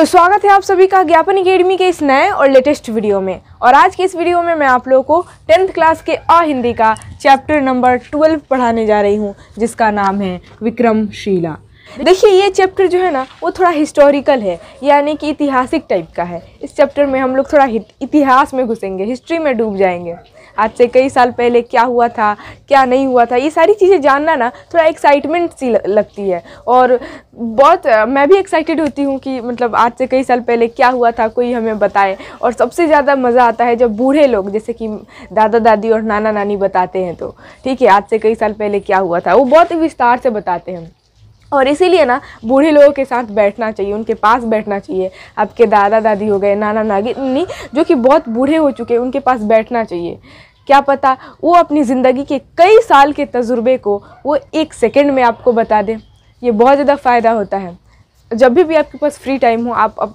तो स्वागत है आप सभी का ज्ञापन अकेडमी के इस नए और लेटेस्ट वीडियो में और आज के इस वीडियो में मैं आप लोगों को टेंथ क्लास के अ हिंदी का चैप्टर नंबर ट्वेल्व पढ़ाने जा रही हूँ जिसका नाम है विक्रमशिला देखिए ये चैप्टर जो है ना वो थोड़ा हिस्टोरिकल है यानी कि ऐतिहासिक टाइप का है इस चैप्टर में हम लोग थोड़ा इतिहास में घुसेंगे हिस्ट्री में डूब जाएंगे आज से कई साल पहले क्या हुआ था क्या नहीं हुआ था ये सारी चीज़ें जानना ना थोड़ा एक्साइटमेंट सी लगती है और बहुत मैं भी एक्साइटेड होती हूँ कि मतलब आज से कई साल पहले क्या हुआ था कोई हमें बताए और सबसे ज़्यादा मज़ा आता है जब बूढ़े लोग जैसे कि दादा दादी और नाना नानी बताते हैं तो ठीक है आज से कई साल पहले क्या हुआ था वो बहुत ही विस्तार से बताते हैं और इसीलिए ना बूढ़े लोगों के साथ बैठना चाहिए उनके पास बैठना चाहिए आपके दादा दादी हो गए नाना नानी जो कि बहुत बूढ़े हो चुके हैं उनके पास बैठना चाहिए क्या पता वो अपनी ज़िंदगी के कई साल के तजुर्बे को वो एक सेकेंड में आपको बता दें ये बहुत ज़्यादा फ़ायदा होता है जब भी भी आपके पास फ्री टाइम हो आप, आप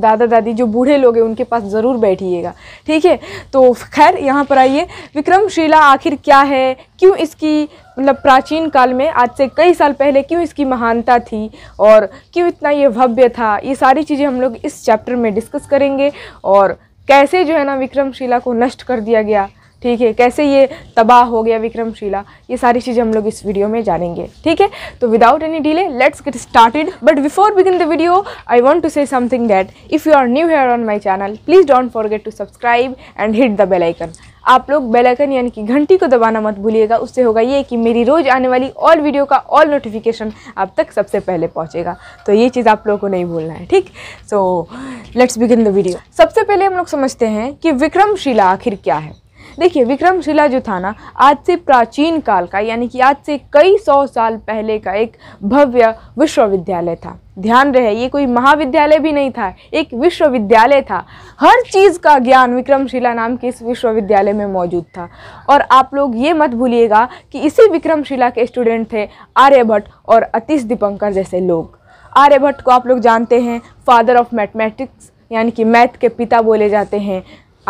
दादा दादी जो बूढ़े लोग हैं उनके पास ज़रूर बैठिएगा ठीक है तो खैर यहाँ पर आइए विक्रमशिला आखिर क्या है क्यों इसकी मतलब प्राचीन काल में आज से कई साल पहले क्यों इसकी महानता थी और क्यों इतना ये भव्य था ये सारी चीज़ें हम लोग इस चैप्टर में डिस्कस करेंगे और कैसे जो है ना विक्रमशिला को नष्ट कर दिया गया ठीक है कैसे ये तबाह हो गया विक्रमशिला ये सारी चीज़ें हम लोग इस वीडियो में जानेंगे ठीक है तो without any delay let's get started but before begin the video I want to say something that if you are new here on my channel please don't forget to subscribe and hit the bell icon आप लोग bell icon यानी कि घंटी को दबाना मत भूलिएगा उससे होगा ये कि मेरी रोज़ आने वाली ऑल वीडियो का ऑल नोटिफिकेशन आप तक सबसे पहले पहुंचेगा तो ये चीज़ आप लोगों को नहीं भूलना है ठीक so let's begin the video सबसे पहले हम लोग समझते हैं कि विक्रमशिला आखिर क्या है देखिए विक्रमशिला जो था ना आज से प्राचीन काल का यानी कि आज से कई सौ साल पहले का एक भव्य विश्वविद्यालय था ध्यान रहे ये कोई महाविद्यालय भी नहीं था एक विश्वविद्यालय था हर चीज़ का ज्ञान विक्रमशिला नाम के इस विश्वविद्यालय में मौजूद था और आप लोग ये मत भूलिएगा कि इसी विक्रमशिला के स्टूडेंट थे आर्यभट्ट और अतीश दीपंकर जैसे लोग आर्यभट्ट को आप लोग जानते हैं फादर ऑफ मैथमेटिक्स यानी कि मैथ के पिता बोले जाते हैं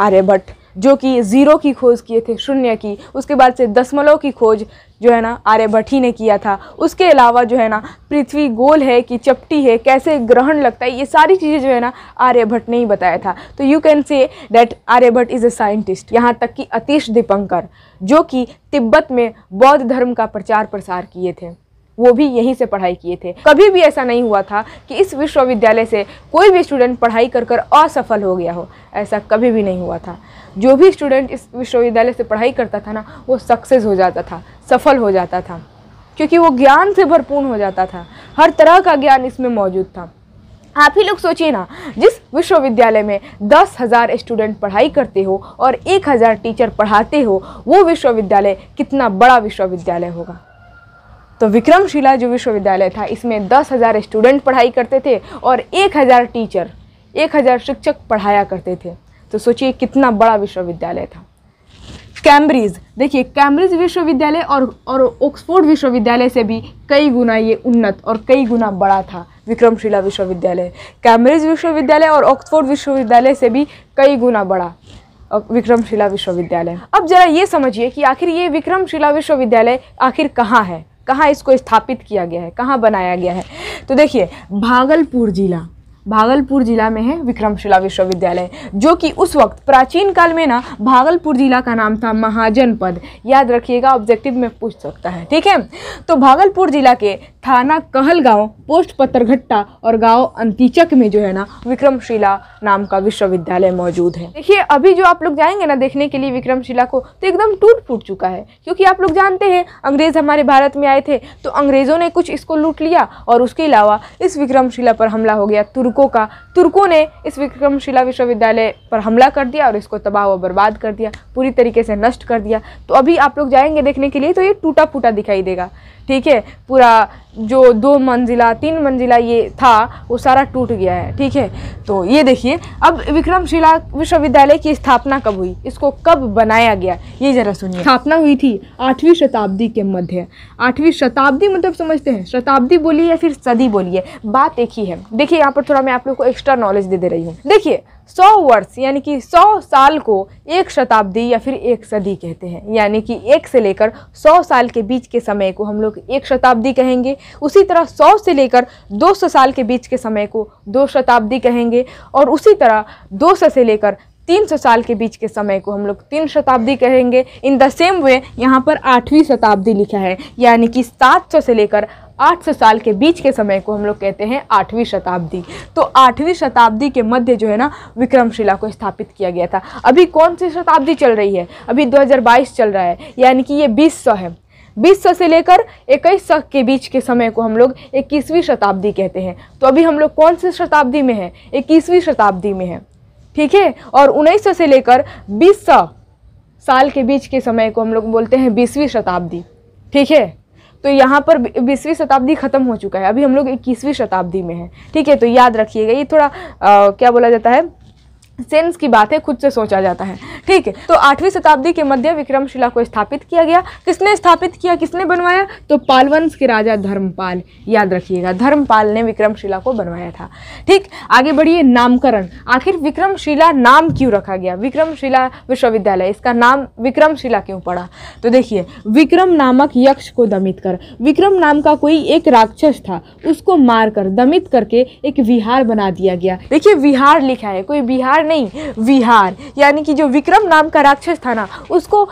आर्यभट्ट जो कि ज़ीरो की खोज किए थे शून्य की उसके बाद से दसमलव की खोज जो है ना आर्यभट्ट ही ने किया था उसके अलावा जो है ना पृथ्वी गोल है कि चपटी है कैसे ग्रहण लगता है ये सारी चीज़ें जो है ना आर्यभट्ट ने ही बताया था तो you can say that Aryabhata is a scientist यहाँ तक कि अतीश दीपंकर जो कि तिब्बत में बौद्ध धर्म का प्रचार प्रसार किए थे वो भी यहीं से पढ़ाई किए थे कभी भी ऐसा नहीं हुआ था कि इस विश्वविद्यालय से कोई भी स्टूडेंट पढ़ाई कर कर असफल हो गया हो ऐसा कभी भी नहीं हुआ था जो भी स्टूडेंट इस विश्वविद्यालय से पढ़ाई करता था ना वो सक्सेस हो जाता था सफल हो जाता था क्योंकि वो ज्ञान से भरपूर हो जाता था हर तरह का ज्ञान इसमें मौजूद था आप ही लोग सोचिए ना जिस विश्वविद्यालय में दस हज़ार स्टूडेंट पढ़ाई करते हो और एक हज़ार टीचर पढ़ाते हो वो विश्वविद्यालय कितना बड़ा विश्वविद्यालय होगा तो विक्रमशिला जो विश्वविद्यालय था इसमें दस हज़ार स्टूडेंट पढ़ाई करते थे और एक हज़ार टीचर एक हज़ार शिक्षक पढ़ाया करते थे तो सोचिए कितना बड़ा विश्वविद्यालय था कैम्ब्रिज देखिए कैम्ब्रिज विश्वविद्यालय और और ऑक्सफोर्ड विश्वविद्यालय से भी कई गुना ये उन्नत और कई गुना बड़ा था विक्रमशिला विश्वविद्यालय कैम्ब्रिज विश्वविद्यालय और ऑक्सफोर्ड विश्वविद्यालय से भी कई गुना बड़ा विक्रमशिला विश्वविद्यालय अब जरा ये समझिए कि आखिर ये विक्रमशिला विश्वविद्यालय आखिर कहाँ है कहाँ इसको स्थापित किया गया है कहाँ बनाया गया है तो देखिए भागलपुर जिला भागलपुर जिला में है विक्रमशिला विश्वविद्यालय जो कि उस वक्त प्राचीन काल में ना भागलपुर जिला का नाम था महाजनपद याद रखिएगा ऑब्जेक्टिव में पूछ सकता है ठीक है तो भागलपुर जिला के थाना कहलगांव पोस्ट पत्थरघट्टा और गांव अंतीचक में जो है ना विक्रमशिला नाम का विश्वविद्यालय मौजूद है देखिए अभी जो आप लोग जाएंगे ना देखने के लिए विक्रमशिला को तो एकदम टूट फूट चुका है क्योंकि आप लोग जानते हैं अंग्रेज़ हमारे भारत में आए थे तो अंग्रेज़ों ने कुछ इसको लूट लिया और उसके अलावा इस विक्रमशिला पर हमला हो गया तुर्क तुर्कों का तुर्कों ने इस विक्रमशिला विश्वविद्यालय पर हमला कर दिया और इसको तबाह व बर्बाद कर दिया पूरी तरीके से नष्ट कर दिया तो अभी आप लोग जाएंगे देखने के लिए तो ये टूटा फूटा दिखाई देगा ठीक है पूरा जो दो मंजिला तीन मंजिला ये था वो सारा टूट गया है ठीक है तो ये देखिए अब विक्रमशिला विश्वविद्यालय की स्थापना कब हुई इसको कब बनाया गया ये ज़रा सुनिए स्थापना हुई थी आठवीं शताब्दी के मध्य आठवीं शताब्दी मतलब समझते हैं शताब्दी बोलिए या फिर सदी बोलिए बात एक ही है देखिए यहाँ पर थोड़ा मैं आप लोग को एक्स्ट्रा नॉलेज दे दे रही हूँ देखिए सौ वर्ष यानी कि सौ साल को एक शताब्दी या फिर एक सदी कहते हैं यानी कि एक से लेकर सौ साल के बीच के समय को हम लोग एक शताब्दी कहेंगे उसी तरह सौ से लेकर दो सौ साल के बीच के समय को दो शताब्दी कहेंगे और उसी तरह दो सौ से लेकर तीन सौ साल के बीच के समय को हम लोग तीन शताब्दी कहेंगे इन द सेम वे यहाँ पर आठवीं शताब्दी लिखा है यानी कि सात सौ से लेकर 800 साल के बीच के समय को हम लोग कहते हैं आठवीं शताब्दी तो आठवीं शताब्दी के मध्य जो है ना विक्रमशिला को स्थापित किया गया था अभी कौन सी शताब्दी चल रही है अभी 2022 चल रहा है यानी कि ये 2000 है 2000 से लेकर इक्कीस सौ के बीच के समय को हम लोग इक्कीसवीं शताब्दी कहते हैं तो अभी हम लोग कौन सी शताब्दी में हैं इक्कीसवीं शताब्दी में है ठीक है और 1900 से लेकर सौ साल के बीच के समय को हम लोग बोलते हैं बीसवीं शताब्दी ठीक है तो यहाँ पर बीसवीं शताब्दी ख़त्म हो चुका है अभी हम लोग इक्कीसवीं शताब्दी में हैं ठीक है तो याद रखिएगा ये थोड़ा आ, क्या बोला जाता है सेंस की बात है खुद से सोचा जाता है ठीक है तो आठवीं शताब्दी के मध्य विक्रमशिला को स्थापित किया गया किसने स्थापित किया किसने बनवाया तो पालवंश के राजा धर्मपाल याद रखिएगा धर्मपाल ने विक्रमशिला को बनवाया था ठीक आगे बढ़िए नामकरण आखिर विक्रमशिला नाम क्यों रखा गया विक्रमशिला विश्वविद्यालय इसका नाम विक्रमशिला क्यों पड़ा तो देखिए विक्रम नामक यक्ष को दमित कर विक्रम नाम का कोई एक राक्षस था उसको मारकर दमित करके एक विहार बना दिया गया देखिए विहार लिखा है कोई बिहार नहीं विहार यानी कि जो विक्रम नाम का राक्षस था ना उसको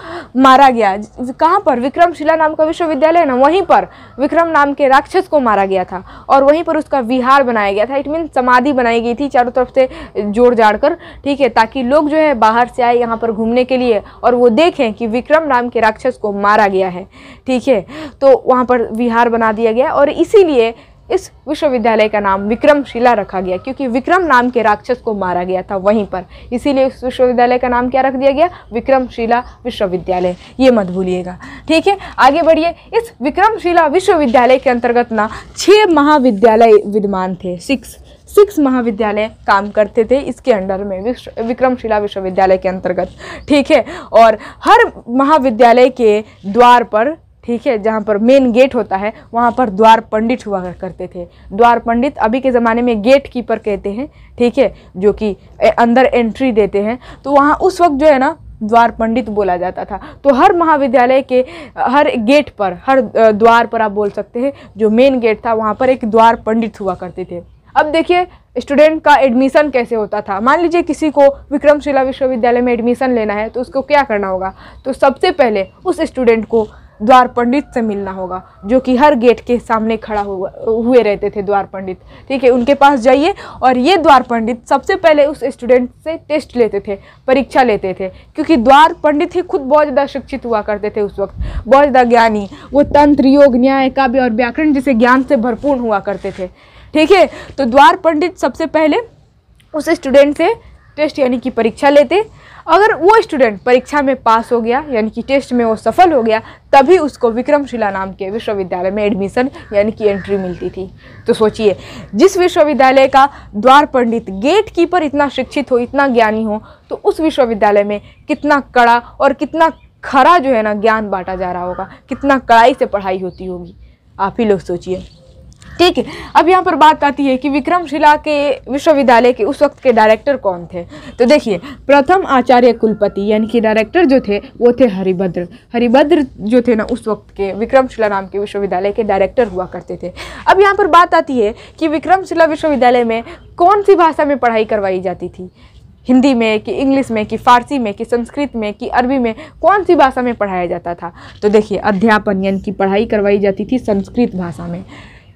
मारा गया कहाँ पर विक्रमशिला नाम का विश्वविद्यालय ना वहीं पर विक्रम नाम के राक्षस को मारा गया था और वहीं पर उसका विहार बनाया गया था इट मीन समाधि बनाई गई थी चारों तरफ से जोड़ जाड़ कर ठीक है ताकि लोग जो है बाहर से आए यहाँ पर घूमने के लिए और वो देखें कि विक्रम नाम के राक्षस को मारा गया है ठीक है तो वहाँ पर विहार बना दिया गया और इसीलिए इस विश्वविद्यालय का नाम विक्रमशिला रखा गया क्योंकि विक्रम नाम के राक्षस को मारा गया था वहीं पर इसीलिए इस विश्वविद्यालय का नाम क्या रख दिया गया विक्रमशिला विश्वविद्यालय ये मत भूलिएगा ठीक है आगे बढ़िए इस विक्रमशिला विश्वविद्यालय के अंतर्गत ना छः महाविद्यालय विद्यमान थे सिक्स सिक्स महाविद्यालय काम करते थे इसके अंडर में विश्व विक्रमशिला विश्वविद्यालय के अंतर्गत ठीक है और हर महाविद्यालय के द्वार पर ठीक है जहाँ पर मेन गेट होता है वहाँ पर द्वार पंडित हुआ करते थे द्वार पंडित अभी के ज़माने में गेट कीपर कहते हैं ठीक है जो कि अंदर एंट्री देते हैं तो वहाँ उस वक्त जो है ना द्वार पंडित बोला जाता था तो हर महाविद्यालय के हर गेट पर हर द्वार पर आप बोल सकते हैं जो मेन गेट था वहाँ पर एक द्वार पंडित हुआ करते थे अब देखिए स्टूडेंट का एडमिशन कैसे होता था मान लीजिए किसी को विक्रमशिला विश्वविद्यालय में एडमिशन लेना है तो उसको क्या करना होगा तो सबसे पहले उस स्टूडेंट को द्वार पंडित से मिलना होगा जो कि हर गेट के सामने खड़ा हुआ हुए रहते थे द्वार पंडित ठीक है उनके पास जाइए और ये द्वार पंडित सबसे पहले उस स्टूडेंट से टेस्ट लेते थे परीक्षा लेते थे क्योंकि द्वार पंडित ही खुद बहुत ज़्यादा शिक्षित हुआ करते थे उस वक्त बहुत ज़्यादा ज्ञानी वो तंत्र योग न्याय काव्य और व्याकरण जैसे ज्ञान से भरपूर हुआ करते थे ठीक है तो द्वार पंडित सबसे पहले उस स्टूडेंट से टेस्ट यानी कि परीक्षा लेते अगर वो स्टूडेंट परीक्षा में पास हो गया यानी कि टेस्ट में वो सफल हो गया तभी उसको विक्रमशिला नाम के विश्वविद्यालय में एडमिशन यानी कि एंट्री मिलती थी तो सोचिए जिस विश्वविद्यालय का द्वार पंडित गेट कीपर इतना शिक्षित हो इतना ज्ञानी हो तो उस विश्वविद्यालय में कितना कड़ा और कितना खरा जो है ना ज्ञान बांटा जा रहा होगा कितना कड़ाई से पढ़ाई होती होगी आप ही लोग सोचिए ठीक है अब यहाँ पर बात आती है कि विक्रमशिला के विश्वविद्यालय के उस वक्त के डायरेक्टर कौन थे तो देखिए प्रथम आचार्य कुलपति यानी कि डायरेक्टर जो थे वो थे हरिभद्र हरिभद्र जो थे ना उस वक्त के विक्रमशिला नाम के विश्वविद्यालय के डायरेक्टर हुआ करते थे अब यहाँ पर बात आती है कि विक्रमशिला विश्वविद्यालय में कौन सी भाषा में पढ़ाई करवाई जाती थी हिंदी में कि इंग्लिश में कि फारसी में कि संस्कृत में कि अरबी में कौन सी भाषा में पढ़ाया जाता था तो देखिए अध्यापन यानी कि पढ़ाई करवाई जाती थी संस्कृत भाषा में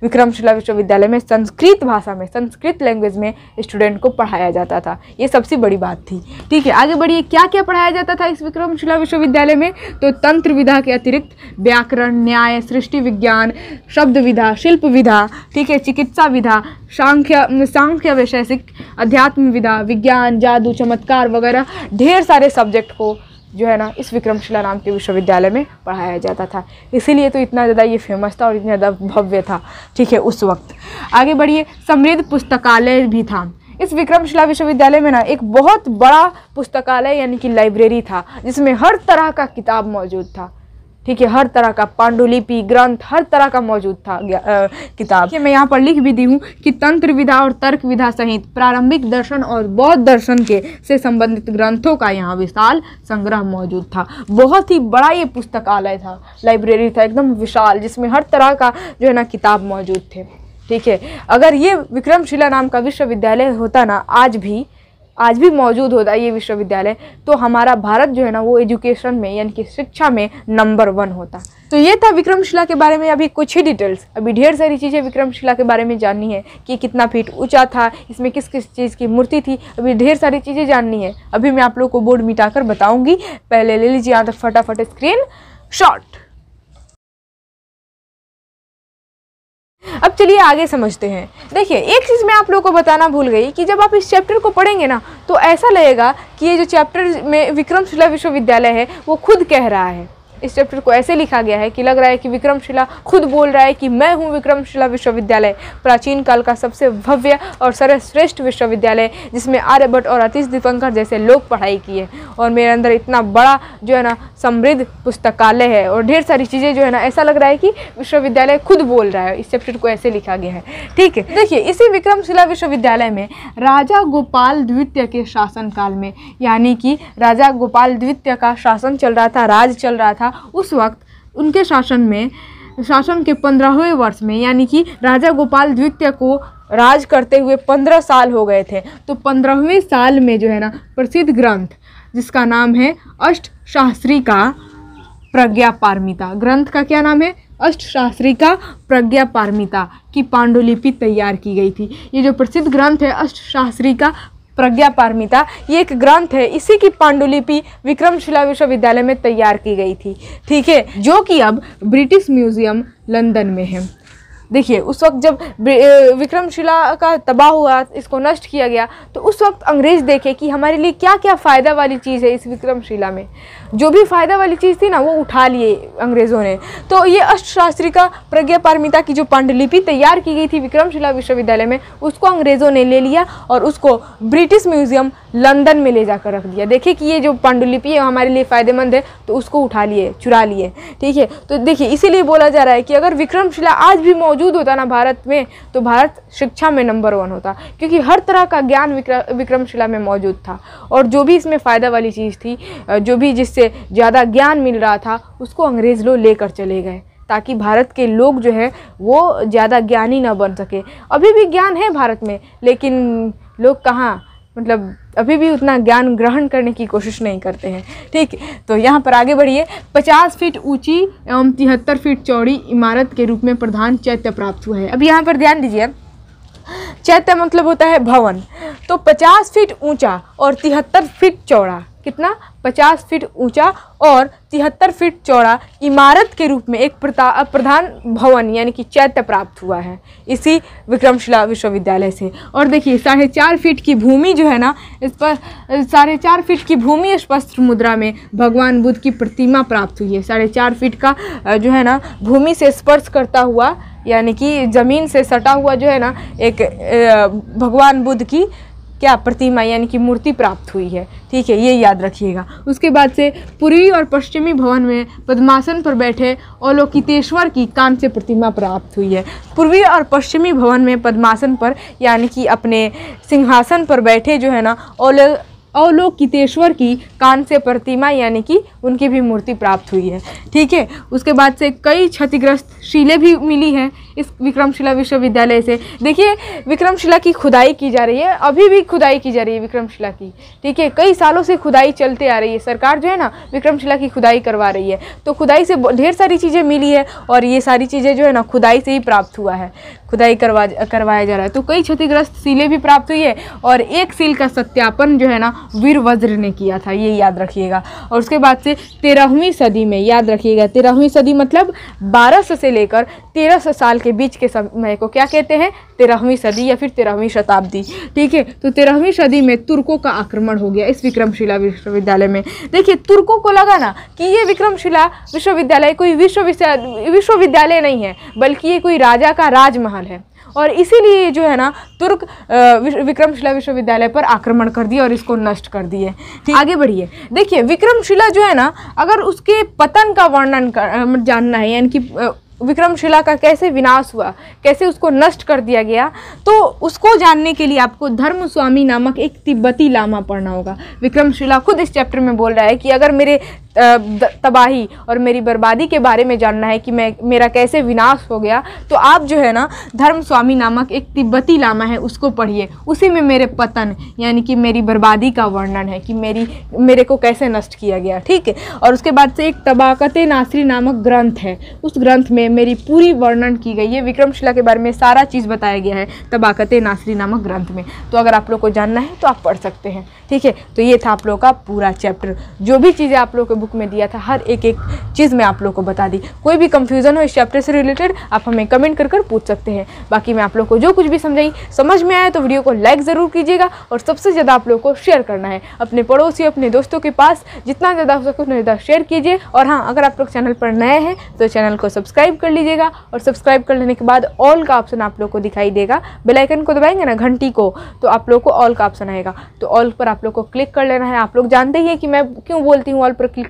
विक्रमशिला विश्वविद्यालय में संस्कृत भाषा में संस्कृत लैंग्वेज में स्टूडेंट को पढ़ाया जाता था ये सबसे बड़ी बात थी ठीक है आगे बढ़िए क्या क्या पढ़ाया जाता था इस विक्रमशिला विश्वविद्यालय में तो तंत्र विधा के अतिरिक्त व्याकरण न्याय सृष्टि विज्ञान शब्द विधा शिल्प विधा ठीक है चिकित्सा विधा सांख्य सांख्य वैशेषिक अध्यात्म विधा विज्ञान जादू चमत्कार वगैरह ढेर सारे सब्जेक्ट को जो है ना इस विक्रमशिला नाम के विश्वविद्यालय में पढ़ाया जाता था इसीलिए तो इतना ज़्यादा ये फेमस था और इतना ज़्यादा भव्य था ठीक है उस वक्त आगे बढ़िए समृद्ध पुस्तकालय भी था इस विक्रमशिला विश्वविद्यालय में ना एक बहुत बड़ा पुस्तकालय यानी कि लाइब्रेरी था जिसमें हर तरह का किताब मौजूद था ठीक है हर तरह का पांडुलिपि ग्रंथ हर तरह का मौजूद था आ, किताब मैं यहाँ पर लिख भी दी हूँ कि तंत्र विधा और तर्क विधा सहित प्रारंभिक दर्शन और बौद्ध दर्शन के से संबंधित ग्रंथों का यहाँ विशाल संग्रह मौजूद था बहुत ही बड़ा ये पुस्तकालय था लाइब्रेरी था एकदम विशाल जिसमें हर तरह का जो है ना किताब मौजूद थे ठीक है अगर ये विक्रमशिला नाम का विश्वविद्यालय होता ना आज भी आज भी मौजूद होता है ये विश्वविद्यालय तो हमारा भारत जो है ना वो एजुकेशन में यानी कि शिक्षा में नंबर वन होता तो ये था विक्रमशिला के बारे में अभी कुछ ही डिटेल्स अभी ढेर सारी चीज़ें विक्रमशिला के बारे में जाननी है कि कितना फीट ऊंचा था इसमें किस किस चीज़ की मूर्ति थी अभी ढेर सारी चीज़ें जाननी है अभी मैं आप लोग को बोर्ड मिटा बताऊंगी पहले ले लीजिए यहाँ तक फटाफट स्क्रीन शॉट अब चलिए आगे समझते हैं देखिए एक चीज़ मैं आप लोग को बताना भूल गई कि जब आप इस चैप्टर को पढ़ेंगे ना तो ऐसा लगेगा कि ये जो चैप्टर में विक्रमशिला विश्वविद्यालय है वो खुद कह रहा है इस चैप्टर को ऐसे लिखा गया है कि लग रहा है कि विक्रमशिला खुद बोल रहा है कि मैं हूँ विक्रमशिला विश्वविद्यालय प्राचीन काल का सबसे भव्य और सर्वश्रेष्ठ विश्वविद्यालय जिसमें आर्यभट्ट और अतीश दीपंकर जैसे लोग पढ़ाई किए और मेरे अंदर इतना बड़ा जो है ना समृद्ध पुस्तकालय है और ढेर सारी चीज़ें जो है ना ऐसा लग रहा है कि विश्वविद्यालय खुद बोल रहा है इस चैप्टर को ऐसे लिखा गया है ठीक है देखिए इसी विक्रमशिला विश्वविद्यालय में राजा गोपाल द्वितीय के शासनकाल में यानी कि राजा गोपाल द्वितीय का शासन चल रहा था राज चल रहा था था उस वक्त उनके शासन में शासन के पंद्रहवें वर्ष में यानी कि राजा गोपाल द्वितीय को राज करते हुए पंद्रह साल हो गए थे तो पंद्रहवें साल में जो है ना प्रसिद्ध ग्रंथ जिसका नाम है अष्ट शास्त्री का प्रज्ञा पारमिता ग्रंथ का क्या नाम है अष्ट शास्त्री का प्रज्ञा पारमिता की पांडुलिपि तैयार की गई थी ये जो प्रसिद्ध ग्रंथ है अष्ट शास्त्री का प्रज्ञा पारमिता ये एक ग्रंथ है इसी की पांडुलिपि विक्रमशिला विश्वविद्यालय में तैयार की गई थी ठीक है जो कि अब ब्रिटिश म्यूजियम लंदन में है देखिए उस वक्त जब विक्रमशिला का तबाह हुआ इसको नष्ट किया गया तो उस वक्त अंग्रेज़ देखे कि हमारे लिए क्या क्या फ़ायदा वाली चीज़ है इस विक्रमशिला में जो भी फ़ायदा वाली चीज़ थी ना वो उठा लिए अंग्रेज़ों ने तो ये अष्टशास्त्री का प्रज्ञा पारमिता की जो पांडुलिपि तैयार की गई थी विक्रमशिला विश्वविद्यालय में उसको अंग्रेज़ों ने ले लिया और उसको ब्रिटिश म्यूज़ियम लंदन में ले जाकर रख दिया देखिए कि ये जो पांडुलिपि है हमारे लिए फ़ायदेमंद है तो उसको उठा लिए चुरा लिए ठीक है तो देखिए इसीलिए बोला जा रहा है कि अगर विक्रमशिला आज भी मौजूद होता ना भारत में तो भारत शिक्षा में नंबर वन होता क्योंकि हर तरह का ज्ञान विक्रमशिला में मौजूद था और जो भी इसमें फ़ायदा वाली चीज़ थी जो भी जिससे से ज़्यादा ज्ञान मिल रहा था उसको अंग्रेज़ लोग लेकर चले गए ताकि भारत के लोग जो है वो ज़्यादा ज्ञानी ना बन सके अभी भी ज्ञान है भारत में लेकिन लोग कहाँ मतलब अभी भी उतना ज्ञान ग्रहण करने की कोशिश नहीं करते हैं ठीक तो यहाँ पर आगे बढ़िए 50 फीट ऊंची एवं तिहत्तर फीट चौड़ी इमारत के रूप में प्रधान चैत्य प्राप्त हुआ है अब यहाँ पर ध्यान दीजिए चैत्य मतलब होता है भवन तो 50 फीट ऊंचा और तिहत्तर फीट चौड़ा कितना 50 फीट ऊंचा और तिहत्तर फीट चौड़ा इमारत के रूप में एक प्रधान भवन यानी कि चैत्य प्राप्त हुआ है इसी विक्रमशिला विश्वविद्यालय से और देखिए साढ़े चार फीट की भूमि जो है ना इस पर साढ़े चार फीट की भूमि स्पष्ट मुद्रा में भगवान बुद्ध की प्रतिमा प्राप्त हुई है साढ़े चार फीट का जो है ना भूमि से स्पर्श करता हुआ यानी कि ज़मीन से सटा हुआ जो है ना एक भगवान बुद्ध की क्या प्रतिमा यानी कि मूर्ति प्राप्त हुई है ठीक है ये याद रखिएगा उसके बाद से पूर्वी और पश्चिमी भवन में पद्मासन पर बैठे अवलोकितेश्वर की कांस्य प्रतिमा प्राप्त हुई है पूर्वी और पश्चिमी भवन में पद्मासन पर यानी कि अपने सिंहासन पर बैठे जो है ना ओलो अवलोकितेश्वर की कान से प्रतिमा यानी कि उनकी भी मूर्ति प्राप्त हुई है ठीक है उसके बाद से कई क्षतिग्रस्त शिलें भी मिली हैं इस विक्रमशिला विश्वविद्यालय से देखिए विक्रमशिला की खुदाई की जा रही है अभी भी खुदाई की जा रही है विक्रमशिला की ठीक है कई सालों से खुदाई चलते आ रही है सरकार जो है ना विक्रमशिला की खुदाई करवा रही है तो खुदाई से ढेर सारी चीज़ें मिली है और ये सारी चीज़ें जो है ना खुदाई से ही प्राप्त हुआ है खुदाई करवा करवाया जा रहा है तो कई क्षतिग्रस्त सीलें भी प्राप्त हुई है और एक सील का सत्यापन जो है ना वीर वज्र ने किया था ये याद रखिएगा और उसके बाद से तेरहवीं सदी में याद रखिएगा तेरहवीं सदी मतलब बारह से लेकर तेरह साल के बीच के समय को क्या कहते हैं तेरहवीं सदी या फिर तेरहवीं शताब्दी ठीक है तो तेरहवीं सदी में तुर्कों का आक्रमण हो गया इस विक्रमशिला विश्वविद्यालय में देखिए तुर्कों को लगा ना कि ये विक्रमशिला विश्वविद्यालय कोई विश्वविद्यालय विश्वविद्यालय नहीं है बल्कि ये कोई राजा का राजमहल है और इसीलिए जो है ना तुर्क विक्रमशिला विश्वविद्यालय पर आक्रमण कर दिया और इसको नष्ट कर दिए आगे बढ़िए देखिए विक्रमशिला जो है ना अगर उसके पतन का वर्णन जानना है यानी कि विक्रमशिला का कैसे विनाश हुआ कैसे उसको नष्ट कर दिया गया तो उसको जानने के लिए आपको धर्म स्वामी नामक एक तिब्बती लामा पढ़ना होगा विक्रमशिला खुद इस चैप्टर में बोल रहा है कि अगर मेरे तबाही और मेरी बर्बादी के बारे में जानना है कि मैं मेरा कैसे विनाश हो गया तो आप जो है ना धर्म स्वामी नामक एक तिब्बती लामा है उसको पढ़िए उसी में मेरे पतन यानी कि मेरी बर्बादी का वर्णन है कि मेरी मेरे को कैसे नष्ट किया गया ठीक है और उसके बाद से एक तबाकत नासरी नामक ग्रंथ है उस ग्रंथ में मेरी पूरी वर्णन की गई है विक्रमशिला के बारे में सारा चीज़ बताया गया है तबाकत नासरी नामक ग्रंथ में तो अगर आप लोग को जानना है तो आप पढ़ सकते हैं ठीक है तो ये था आप लोग का पूरा चैप्टर जो भी चीज़ें आप लोग को बुक में दिया था हर एक एक चीज़ मैं आप लोग को बता दी कोई भी कंफ्यूजन हो इस चैप्टर से रिलेटेड आप हमें कमेंट कर कर पूछ सकते हैं बाकी मैं आप लोग को जो कुछ भी समझाई समझ में आया तो वीडियो को लाइक ज़रूर कीजिएगा और सबसे ज़्यादा आप लोग को शेयर करना है अपने पड़ोसी अपने दोस्तों के पास जितना ज़्यादा हो सके उतना ज़्यादा शेयर कीजिए और हाँ अगर आप लोग चैनल पर नए हैं तो चैनल को सब्सक्राइब कर लीजिएगा और सब्सक्राइब कर लेने के बाद ऑल का ऑप्शन आप लोग को दिखाई देगा बेलाइकन को दबाएंगे ना घंटी को तो आप लोग को ऑल का ऑप्शन आएगा तो ऑल पर आप लोग को क्लिक कर लेना है आप लोग जानते ही हैं कि मैं क्यों बोलती हूँ ऑल पर क्लिक